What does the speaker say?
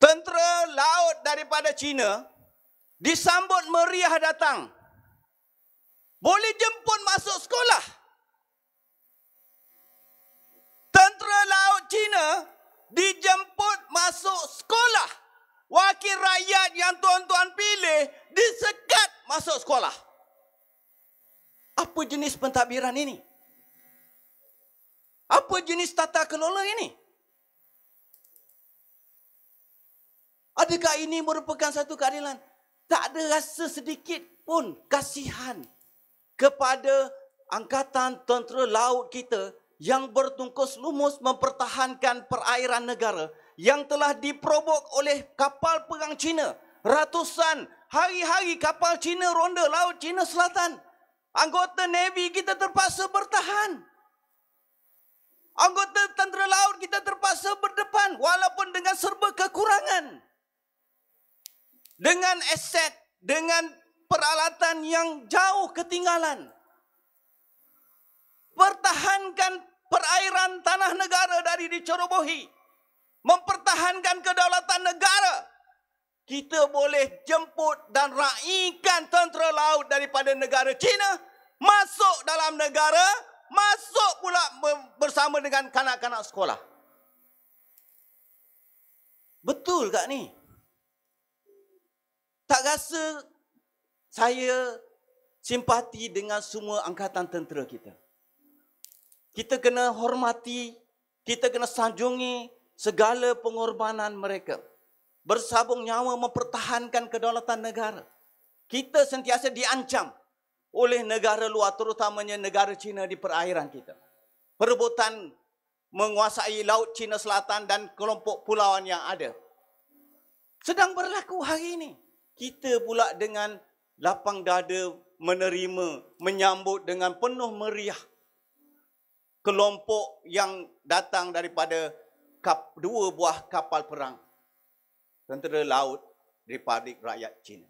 tentera laut daripada China disambut meriah datang. Boleh jemput masuk sekolah. Tentera laut China dijemput masuk sekolah. Wakil rakyat yang tuan-tuan pilih disekat masuk sekolah. Apa jenis pentadbiran ini? Apa jenis tata kelola ini? Adakah ini merupakan satu keadilan? Tak ada rasa sedikit pun kasihan kepada angkatan tentera laut kita yang bertungkus lumus mempertahankan perairan negara yang telah diprobok oleh kapal perang Cina. Ratusan hari-hari kapal Cina ronda laut Cina Selatan. Anggota Navy kita terpaksa bertahan. Anggota tentera laut kita terpaksa berdepan walaupun dengan serba kekurangan dengan aset, dengan peralatan yang jauh ketinggalan. Pertahankan perairan tanah negara dari dicerobohi. Mempertahankan kedaulatan negara. Kita boleh jemput dan raikan tentera laut daripada negara China masuk dalam negara, masuk pula bersama dengan kanak-kanak sekolah. Betul tak ni? tak rasa saya simpati dengan semua angkatan tentera kita. Kita kena hormati, kita kena sanjungi segala pengorbanan mereka. Bersabung nyawa mempertahankan kedaulatan negara. Kita sentiasa diancam oleh negara luar terutamanya negara China di perairan kita. Perebutan menguasai laut China Selatan dan kelompok pulauan yang ada. Sedang berlaku hari ini kita pula dengan lapang dada menerima, menyambut dengan penuh meriah kelompok yang datang daripada kap, dua buah kapal perang tentera laut Republik Rakyat China.